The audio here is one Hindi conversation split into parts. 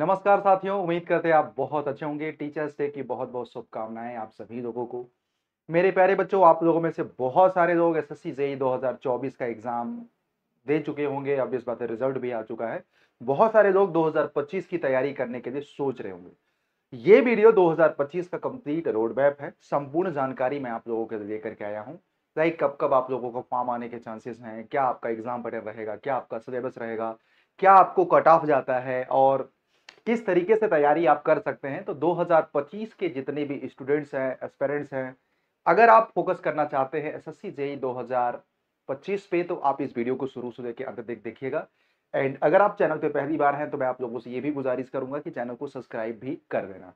नमस्कार साथियों उम्मीद करते हैं आप बहुत अच्छे होंगे टीचर्स डे की बहुत बहुत शुभकामनाएं आप सभी लोगों को मेरे प्यारे बच्चों आप लोगों में से बहुत सारे लोग एस एस सी जेई दो का एग्ज़ाम दे चुके होंगे अब इस बात रिजल्ट भी आ चुका है बहुत सारे लोग 2025 की तैयारी करने के लिए सोच रहे होंगे ये वीडियो 2025 का कंप्लीट रोड मैप है संपूर्ण जानकारी मैं आप लोगों के लिए के आया हूँ लाइक कब कब आप लोगों को फॉर्म आने के चांसेस हैं क्या आपका एग्जाम पैटर्न रहेगा क्या आपका सिलेबस रहेगा क्या आपको कट ऑफ जाता है और किस तरीके से तैयारी आप कर सकते हैं तो 2025 के जितने भी स्टूडेंट्स हैं एस्पेरेंट्स हैं अगर आप फोकस करना चाहते हैं एसएससी जेई 2025 पे तो आप इस वीडियो को शुरू से लेकर अंत तक देखिएगा एंड अगर आप चैनल पे पहली बार हैं तो मैं आप लोगों से ये भी गुजारिश करूंगा कि चैनल को सब्सक्राइब भी कर देना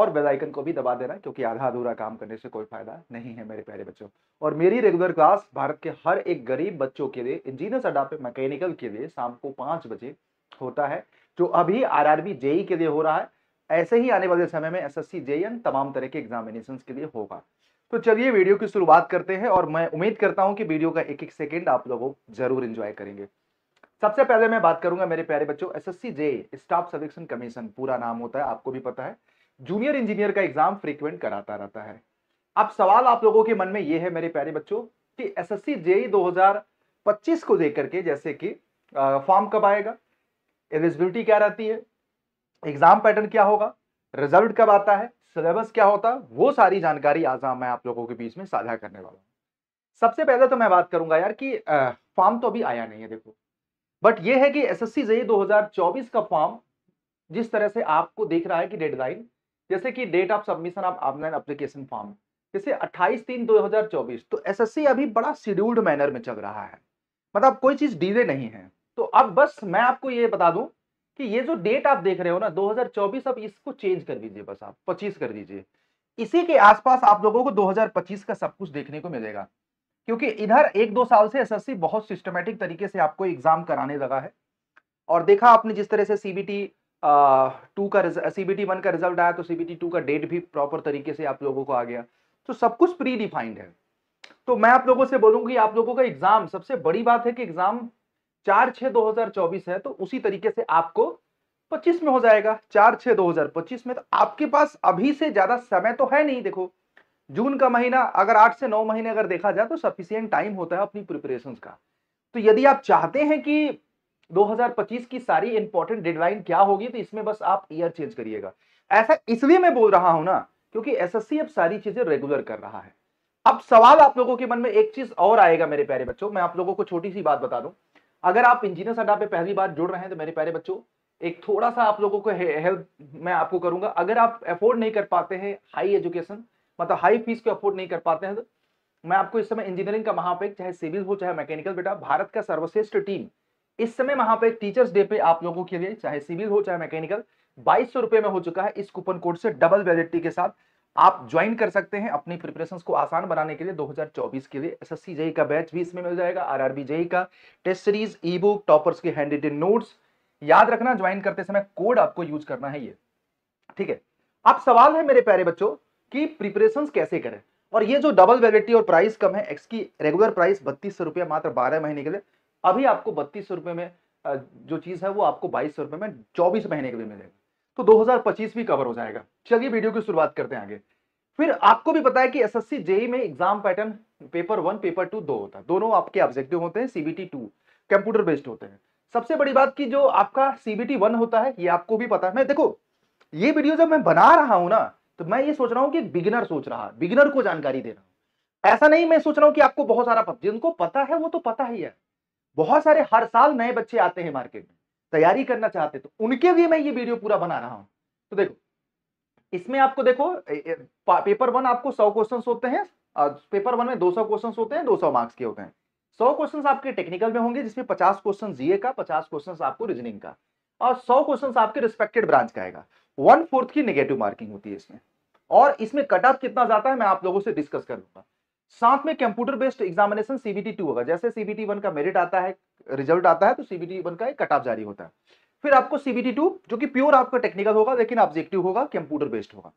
और बेलाइकन को भी दबा देना क्योंकि आधा अधूरा काम करने से कोई फायदा नहीं है मेरे प्यारे बच्चों और मेरी रेगुलर क्लास भारत के हर एक गरीब बच्चों के लिए इंजीनियर्स अड्डा पे मैकेनिकल के लिए शाम को पाँच बजे होता है जो तो अभी आरआरबी जेई के लिए हो रहा है ऐसे ही आने वाले समय में एसएससी जेई तमाम तरह के एग्जामिनेशन के लिए होगा तो चलिए वीडियो की शुरुआत करते हैं और मैं उम्मीद करता हूं कि वीडियो का एक एक सेकेंड आप लोगों जरूर इंजॉय करेंगे सबसे पहले मैं बात करूंगा मेरे प्यारे बच्चों C J staff selection commission पूरा नाम होता है आपको भी पता है जूनियर इंजीनियर का एग्जाम फ्रीक्वेंट कराता रहता है अब सवाल आप लोगों के मन में ये है मेरे प्यारे बच्चों कि एसएससी जेई पच्चीस को लेकर के जैसे कि फॉर्म कब आएगा एलिजिबिलिटी क्या रहती है एग्जाम पैटर्न क्या होगा रिजल्ट कब आता है सिलेबस क्या होता है वो सारी जानकारी आज मैं आप लोगों के बीच में साझा करने वाला हूँ सबसे पहले तो मैं बात करूंगा यार कि फॉर्म तो अभी आया नहीं है देखो बट ये है कि एस एस सी का फॉर्म जिस तरह से आपको देख रहा है कि डेडलाइन जैसे कि date of submission of online application form जैसे 28 तीन 2024 तो एसएससी अभी बड़ा शेड्यूल्ड मैनर में चल रहा है मतलब कोई चीज डीले नहीं है तो अब बस मैं आपको ये बता दूं कि ये जो डेट आप देख रहे हो ना 2024 अब इसको चेंज कर दीजिए बस आप 25 कर दीजिए इसी के आसपास आप लोगों को 2025 का सब कुछ देखने को मिलेगा क्योंकि इधर एक दो साल से एस बहुत सिस्टमेटिक तरीके से आपको एग्जाम कराने लगा है और देखा आपने जिस तरह से सीबीटी टू का सीबीटी वन का रिजल्ट आया तो सीबीटी टू का डेट भी प्रॉपर तरीके से आप लोगों को आ गया तो सब कुछ प्री डिफाइंड है तो मैं आप लोगों से बोलूंगी आप लोगों का एग्जाम सबसे बड़ी बात है कि एग्जाम चार छह दो हजार चौबीस है तो उसी तरीके से आपको पच्चीस में हो जाएगा चार छह दो हजार पच्चीस में तो आपके पास अभी से ज़्यादा समय तो है नहीं देखो जून का महीना अगर आठ से नौ महीने अगर देखा जाए तो सफिशियंट टाइम होता है अपनी प्रिपरेशन का तो यदि आप चाहते हैं कि 2025 की सारी इंपॉर्टेंट डेडलाइन क्या होगी तो इसमें बस आप ईयर चेंज करिएगा ऐसा इसलिए मैं बोल रहा हूं ना क्योंकि एसएससी अब सारी चीजें रेगुलर कर रहा है अब सवाल आप लोगों के मन में एक चीज और आएगा मेरे प्यारे बच्चों मैं आप लोगों को छोटी सी बात बता दूं अगर आप इंजीनियर अड्डा पे पहली बार जुड़ रहे हैं तो मेरे प्यारे बच्चों एक थोड़ा सा आप लोगों को हेल्प मैं आपको करूंगा अगर आप अफोर्ड नहीं कर पाते हैं हाई एजुकेशन मतलब हाई फीस को अफोर्ड नहीं कर पाते हैं तो मैं आपको इस समय इंजीनियरिंग का महापेक चाहे सिविल हो चाहे मैकेनिकल बेटा भारत का सर्वश्रेष्ठ टीम इस समय वहां पर टीचर्स डे पे आप लोगों के लिए चाहे सिविल हो चाहे मैकेनिकल बाईस सौ रुपए में हो चुका है इस कूपन कोड से डबल वैलिडिटी के साथ आप ज्वाइन कर सकते हैं अपनी प्रिपरेशन को आसान बनाने के लिए 2024 के लिए एसएससी जेई e e का बैच भी इसमें मिल जाएगा आरआरबी जेई e का test series e book toppers के हैंड रिटेन नोट्स याद रखना ज्वाइन करते समय कोड आपको यूज करना है ये ठीक है अब सवाल है मेरे प्यारे बच्चों कि प्रिपरेशन कैसे करें और ये जो डबल वेलिटी और प्राइस कम है एक्स की रेगुलर प्राइस बत्तीस सौ रुपया मात्र बारह महीने के लिए अभी आपको बत्तीस सौ रुपये में जो चीज़ है वो आपको बाईस सौ रुपये में चौबीस महीने के लिए मिलेगा तो 2025 भी कवर हो जाएगा चलिए वीडियो की शुरुआत करते हैं आगे फिर आपको भी पता है कि एसएससी जेई e में exam pattern paper one paper two दो होता है दोनों आपके ऑब्जेक्टिव होते हैं सीबीटी टू कंप्यूटर बेस्ड होते हैं सबसे बड़ी बात की जो आपका सीबीटी वन होता है ये आपको भी पता है मैं देखो ये वीडियो जब मैं बना रहा हूं ना तो मैं ये सोच रहा हूँ कि बिगिनर सोच रहा बिगिनर को जानकारी दे रहा हूँ ऐसा नहीं मैं सोच रहा हूँ कि आपको बहुत सारा पता जिनको पता है वो तो पता ही है बहुत सारे हर साल नए बच्चे आते हैं मार्केट में तैयारी करना चाहते तो उनके लिए मैं ये वीडियो पूरा बना रहा हूं तो देखो इसमें आपको देखो पेपर वन आपको सौ क्वेश्चन होते हैं पेपर वन में दो सौ क्वेश्चन होते हैं दो सौ मार्क्स के होते हैं सौ क्वेश्चन आपके टेक्निकल में होंगे जिसमें पचास क्वेश्चन जीए का पचास क्वेश्चन आपको रीजनिंग का और सौ क्वेश्चन आपके रिस्पेक्टेड ब्रांच का आएगा वन फोर्थ की नेगेटिव मार्किंग होती है इसमें और इसमें कट ऑफ कितना जाता है मैं आप लोगों से डिस्कस कर लूंगा साथ में computer based examination CBT two होगा जैसे सीबीटी वन का मेरिट आता है रिजल्ट आता है तो सीबीटी वन का एक कट ऑफ जारी होता है फिर आपको सीबीटी टू जो कि प्योर आपका टेक्निकल होगा लेकिन ऑब्जेक्टिव होगा कंप्यूटर बेस्ड होगा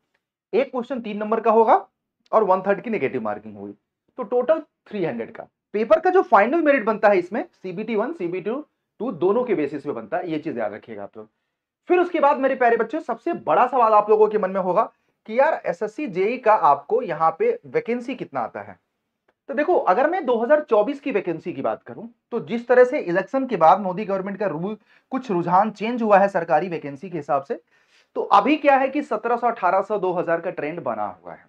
एक क्वेश्चन तीन नंबर का होगा और वन थर्ड की नेगेटिव मार्किंग होगी तो टोटल थ्री हंड्रेड का पेपर का जो फाइनल मेरिट बनता है इसमें सीबीटी वन सीबीटी टू दोनों के बेसिस पे बनता है ये चीज याद रखिएगा आप लोग फिर उसके बाद मेरे प्यारे बच्चों सबसे बड़ा सवाल आप लोगों के मन में होगा कि यार एसएससी जेई e का आपको यहाँ पे वैकेंसी कितना आता है तो देखो अगर मैं 2024 की वैकेंसी की बात करूं तो जिस तरह से इलेक्शन के बाद मोदी गवर्नमेंट का रूल कुछ रुझान चेंज हुआ है सरकारी वैकेंसी के हिसाब से तो अभी क्या है कि 1700 1800 2000 का ट्रेंड बना हुआ है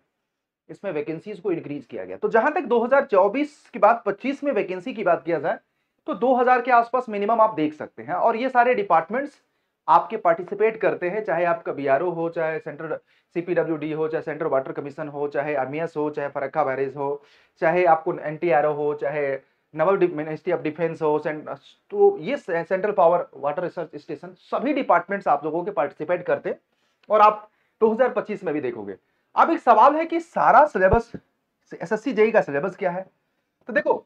इसमें वैकेंसीज को इंक्रीज किया गया तो जहां तक 2024 की बात 25 में वैकेंसी की बात किया जाए तो 2000 के आसपास मिनिमम आप देख सकते हैं और ये सारे डिपार्टमेंट्स आपके पार्टिसिपेट करते हैं चाहे आपका बी हो चाहे सेंट्रल सी हो चाहे सेंट्रल वाटर कमीशन हो चाहे एस e हो चाहे फरक्का बैरिज हो चाहे आपको एन हो चाहे नवल मिनिस्ट्री ऑफ डिफेंस हो तो ये central power water research station सभी डिपार्टमेंट्स आप लोगों के पार्टिसिपेट करते और आप 2025 में भी देखोगे अब एक सवाल है कि सारा सिलेबस एस एस का सिलेबस क्या है तो देखो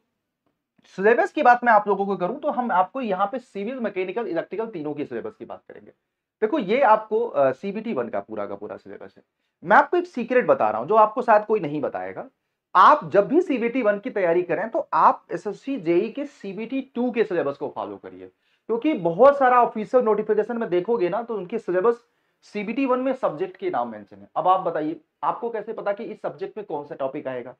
सिलेबस की बात मैं आप लोगों को करूं तो हम आपको यहाँ पे सिविल मैकेनिकल इलेक्ट्रिकल तीनों की सिलेबस की बात करेंगे देखो ये आपको सीबीटी वन का पूरा का पूरा सिलेबस है मैं आपको एक सीक्रेट बता रहा हूँ जो आपको शायद कोई नहीं बताएगा आप जब भी सीबीटी वन की तैयारी करें तो आप एस एस जेई के सीबीटी टू के सिलेबस को फॉलो करिए क्योंकि बहुत सारा ऑफिशियल नोटिफिकेशन में देखोगे ना तो उनके सिलेबस सीबीटी वन में सब्जेक्ट के नाम मेंशन है अब आप बताइए आपको कैसे पता कि इस सब्जेक्ट में कौन सा टॉपिक आएगा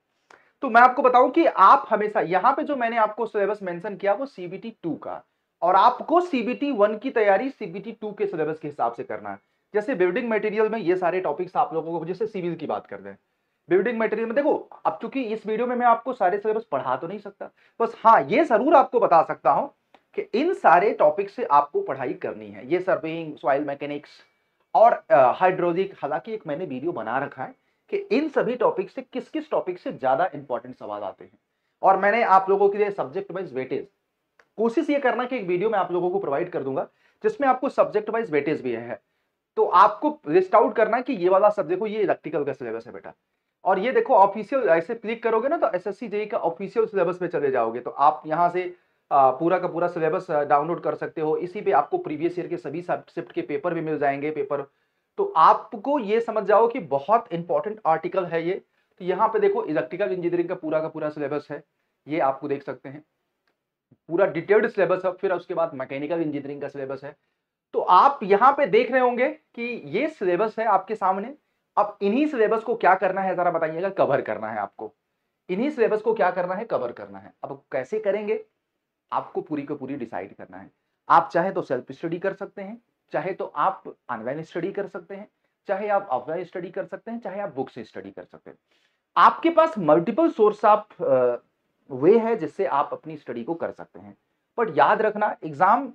तो मैं आपको बताऊं कि आप हमेशा यहां पे जो मैंने आपको सिलेबस मेंशन किया वो सीबीटी टू का और आपको सीबीटी वन की तैयारी सीबीटी टू के सिलेबस के हिसाब से करना है जैसे बिल्डिंग मटेरियल में ये सारे टॉपिक्स आप लोगों को जैसे सिविल की बात कर रहे हैं बिल्डिंग मटेरियल में देखो अब चूंकि इस वीडियो में मैं आपको सारे सिलेबस पढ़ा तो नहीं सकता बस हाँ ये जरूर आपको बता सकता हूँ कि इन सारे टॉपिक से आपको पढ़ाई करनी है ये सर्विंग सॉइल मैकेनिक्स और हाइड्रोलिक हालांकि एक मैंने वीडियो बना रखा है कि इन सभी टॉपिक से किस किस टॉपिक से ज्यादा इंपॉर्टेंट सवाल आते हैं और मैंने आप लोगों के लिए सब्जेक्ट वाइज वेटेज कोशिश ये करना कि एक वीडियो में आप लोगों को प्रोवाइड कर दूंगा जिसमें आपको सब्जेक्ट वाइज वेटेज भी है तो आपको लिस्ट आउट करना कि ये वाला सब्जेक्ट हो ये इलेक्ट्रिकल का सिलेबस है बेटा और ये देखो ऑफिशियल ऐसे क्लिक करोगे ना तो एस एस e का ऑफिशियल सिलेबस में चले जाओगे तो आप यहाँ से पूरा का पूरा सिलेबस डाउनलोड कर सकते हो इसी पे आपको प्रीवियस ईयर के सभी सब्जेक्ट के पेपर भी मिल जाएंगे पेपर तो आपको ये समझ जाओ कि बहुत इंपॉर्टेंट आर्टिकल है ये तो यहाँ पे देखो इलेक्ट्रिकल इंजीनियरिंग का पूरा का पूरा सिलेबस है ये आपको देख सकते हैं पूरा डिटेल्ड सिलेबस है फिर उसके बाद मैकेनिकल इंजीनियरिंग का सिलेबस है तो आप यहाँ पे देख रहे होंगे कि ये सिलेबस है आपके सामने अब इन्हीं सिलेबस को क्या करना है जरा बताइएगा कवर करना है आपको इन्हीं सिलेबस को क्या करना है कवर करना है अब कैसे करेंगे आपको पूरी को पूरी डिसाइड करना है आप चाहे तो सेल्फ स्टडी कर सकते हैं चाहे तो आप ऑनलाइन स्टडी कर सकते हैं चाहे आप ऑफलाइन स्टडी कर सकते हैं चाहे आप बुक से स्टडी कर सकते हैं आपके पास मल्टीपल सोर्स ऑफ वे है जिससे आप अपनी स्टडी को कर सकते हैं बट याद रखना एग्जाम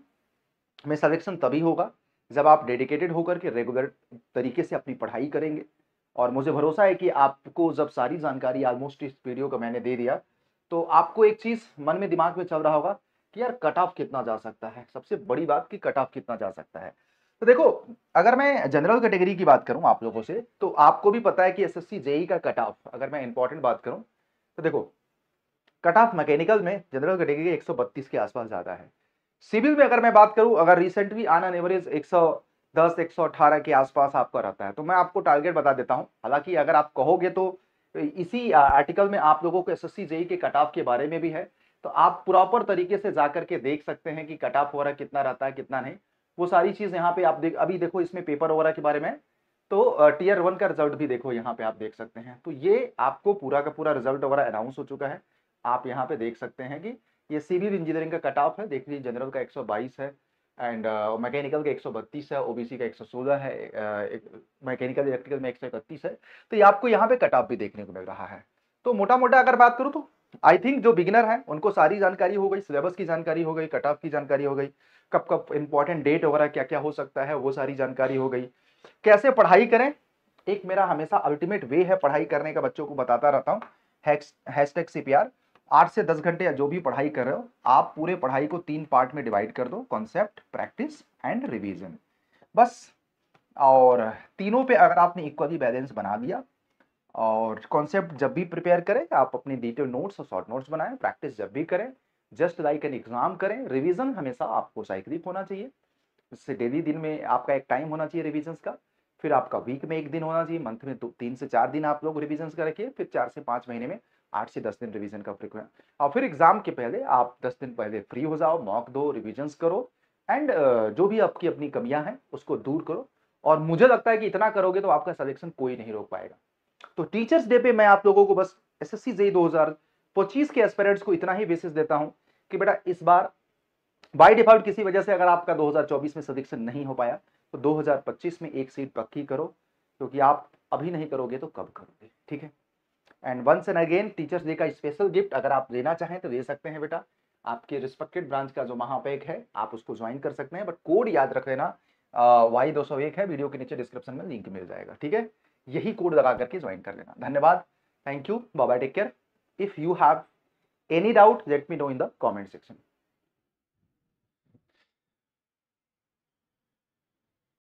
में सिलेक्शन तभी होगा जब आप डेडिकेटेड होकर के रेगुलर तरीके से अपनी पढ़ाई करेंगे और मुझे भरोसा है कि आपको जब सारी जानकारी ऑलमोस्ट इस वीडियो का मैंने दे दिया तो आपको एक चीज़ मन में दिमाग में चल रहा होगा कि यार कट ऑफ कितना जा सकता है सबसे बड़ी बात कि कट ऑफ कितना जा सकता है तो देखो अगर मैं जनरल कैटेगरी की बात करूं आप लोगों से तो आपको भी पता है कि एसएससी जेई e का कट ऑफ अगर मैं इंपॉर्टेंट बात करूं तो देखो कट ऑफ मैकेनिकल में जनरल कैटेगरी 132 के आसपास ज्यादा है सिविल में अगर मैं बात करूं अगर रिसेंटली आन एन एवरेज 110 118 के आसपास आपका रहता है तो मैं आपको टारगेट बता देता हूं हालांकि अगर आप कहोगे तो इसी आर्टिकल में आप लोगों को एस जेई e के कट ऑफ के बारे में भी है तो आप प्रॉपर तरीके से जा के देख सकते हैं कि कट ऑफ हो रहा कितना रहता है कितना नहीं वो सारी चीज़ यहाँ पे आप देख अभी देखो इसमें पेपर वगैरह के बारे में तो टीयर वन का रिजल्ट भी देखो यहाँ पे आप देख सकते हैं तो ये आपको पूरा का पूरा रिजल्ट वगैरह अनाउंस हो चुका है आप यहाँ पे देख सकते हैं कि ये सिविल इंजीनियरिंग का कट ऑफ है देख लीजिए जनरल का 122 है एंड मैकेनिकल का 132 है ओबीसी का 116 है मैकेनिकल इलेक्ट्रिकल में 131 है तो ये आपको यहाँ पे कट ऑफ भी देखने को मिल रहा है तो मोटा मोटा अगर बात करूँ तो आई थिंक जो बिगिनर है उनको सारी जानकारी हो गई सिलेबस की जानकारी हो गई कट ऑफ की जानकारी हो गई कब कब इंपॉर्टेंट डेट वगैरह क्या क्या हो सकता है वो सारी जानकारी हो गई कैसे पढ़ाई करें एक मेरा हमेशा अल्टीमेट वे है पढ़ाई करने का बच्चों को बताता रहता हूँ हैश टैग सी आठ से दस घंटे या जो भी पढ़ाई कर रहे हो आप पूरे पढ़ाई को तीन पार्ट में डिवाइड कर दो कॉन्सेप्ट प्रैक्टिस एंड रिविजन बस और तीनों पे अगर आपने इक्वली बैलेंस बना दिया और कॉन्सेप्ट जब भी प्रिपेयर करें आप अपने डिटेल नोट्स और शॉर्ट नोट्स बनाएं प्रैक्टिस जब भी करें जस्ट लाइक एन एग्जाम करें रिविजन हमेशा आपको साइक्लिक होना चाहिए उससे डेली दिन में आपका एक टाइम होना चाहिए रिविजन का फिर आपका वीक में एक दिन होना चाहिए मंथ में दो तीन से चार दिन आप लोग रिविजन का रखिए फिर चार से पाँच महीने में आठ से दस दिन रिविजन का फ्रिक्वेंट और फिर एग्जाम के पहले आप दस दिन पहले फ्री हो जाओ मॉक दो रिविजन्स करो एंड जो भी आपकी अपनी कमियां हैं उसको दूर करो और मुझे लगता है कि इतना करोगे तो आपका सिलेक्शन कोई नहीं रोक पाएगा तो टीचर्स डे पे मैं आप लोगों को बस एस एस सी जेई दो हजार पच्चीस के एस्पेरेंट्स को इतना ही बेसिस देता हूं कि बेटा इस बार बाई डिफॉल्ट किसी वजह से अगर आपका 2024 में सदिक्षण नहीं हो पाया तो 2025 में एक सीट पक्की करो क्योंकि तो आप अभी नहीं करोगे तो कब करोगे ठीक है and once and again teachers day का स्पेशल गिफ्ट अगर आप देना चाहें तो दे सकते हैं बेटा आपके रिस्पेक्टेड ब्रांच का जो महापैक है आप उसको ज्वाइन कर सकते हैं बट कोड याद रख लेना वाई दो है वीडियो के नीचे डिस्क्रिप्शन में लिंक मिल जाएगा ठीक है यही कोड लगा करके ज्वाइन कर लेना धन्यवाद थैंक यू बाबा take care If you have any doubt, let me know in the comment section.